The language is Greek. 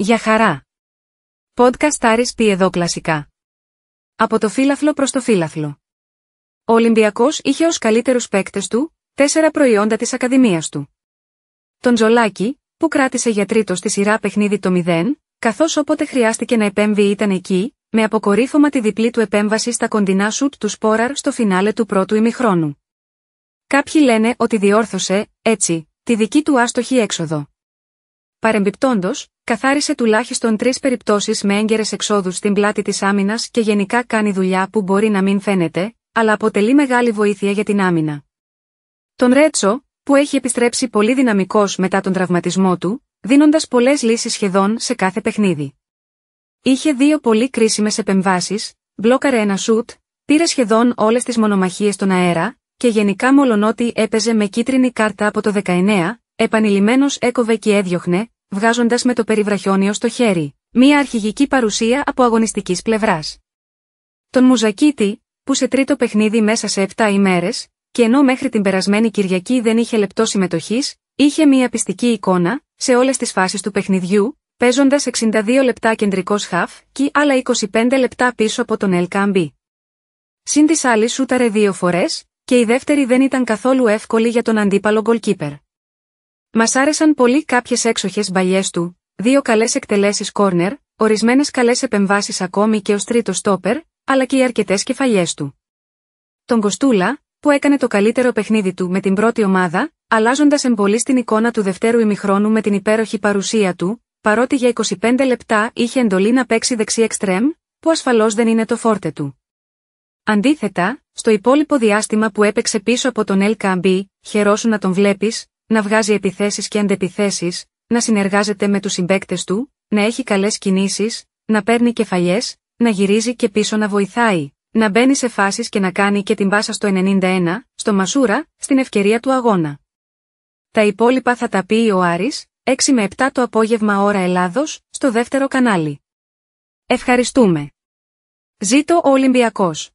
Για χαρά. Podcast Άρης πει εδώ κλασικά. Από το φύλαθλο προς το φύλαθλο. Ο Ολυμπιακός είχε ως καλύτερους παίκτες του, τέσσερα προϊόντα της Ακαδημίας του. Τον Τζολάκη, που κράτησε για τρίτο στη σειρά παιχνίδι το 0, καθώς όποτε χρειάστηκε να επέμβει ήταν εκεί, με αποκορύφωμα τη διπλή του επέμβαση στα κοντινά σουτ του Σπόραρ στο φινάλε του πρώτου ημιχρόνου. Κάποιοι λένε ότι διόρθωσε, έτσι, τη δική του άστοχη έξοδο. Παρεμπιπτόντως, καθάρισε τουλάχιστον τρεις περιπτώσεις με έγκαιρες εξόδους στην πλάτη της άμυνας και γενικά κάνει δουλειά που μπορεί να μην φαίνεται, αλλά αποτελεί μεγάλη βοήθεια για την άμυνα. Τον Ρέτσο, που έχει επιστρέψει πολύ δυναμικός μετά τον τραυματισμό του, δίνοντας πολλές λύσεις σχεδόν σε κάθε παιχνίδι. Είχε δύο πολύ κρίσιμες επεμβάσεις, μπλόκαρε ένα σουτ, πήρε σχεδόν όλες τις μονομαχίες στον αέρα, και γενικά μολονότι έπαιζε με κίτρινη κάρτα από το 19, Επανειλημμένος έκοβε και έδιωχνε, βγάζοντας με το περιβραχιόνιο στο χέρι, μία αρχηγική παρουσία από αγωνιστικής πλευράς. Τον Μουζακίτη, που σε τρίτο παιχνίδι μέσα σε 7 ημέρες, και ενώ μέχρι την περασμένη Κυριακή δεν είχε λεπτό συμμετοχής, είχε μία πιστική εικόνα, σε όλες τις φάσεις του παιχνιδιού, παίζοντας 62 λεπτά κεντρικός χαφ και άλλα 25 λεπτά πίσω από τον Ελκάμπι. Συν της άλλης σούταρε δύο φορές, και η δεύτερη δεν ήταν καθόλου εύκολη για τον αντίπαλο γκολκίπερ. Μας άρεσαν πολύ κάποιες έξοχες μπαλιές του, δύο καλές εκτελέσεις κόρνερ, ορισμένες καλές επεμβάσεις ακόμη και ως τρίτο στόπερ, αλλά και οι αρκετές κεφαλιές του. Τον Κοστούλα, που έκανε το καλύτερο παιχνίδι του με την πρώτη ομάδα, αλλάζοντας εμπολή στην εικόνα του δευτέρου ημιχρόνου με την υπέροχη παρουσία του, παρότι για 25 λεπτά είχε εντολή να παίξει δεξί εξτρέμ, που ασφαλώς δεν είναι το φόρτε του. Αντίθετα, στο υπόλοιπο διάστημα που έπαιξε πίσω από τον LKB, χαιρόσου να τον βλέπεις, να βγάζει επιθέσεις και αντεπιθέσεις, να συνεργάζεται με τους συμπέκτε του, να έχει καλές κινήσεις, να παίρνει κεφαλιές, να γυρίζει και πίσω να βοηθάει, να μπαίνει σε φάσεις και να κάνει και την πάσα στο 91, στο Μασούρα, στην ευκαιρία του αγώνα. Τα υπόλοιπα θα τα πει ο Άρης, 6 με 7 το απόγευμα ώρα Ελλάδος, στο δεύτερο κανάλι. Ευχαριστούμε. Ζήτω ο Ολυμπιακός.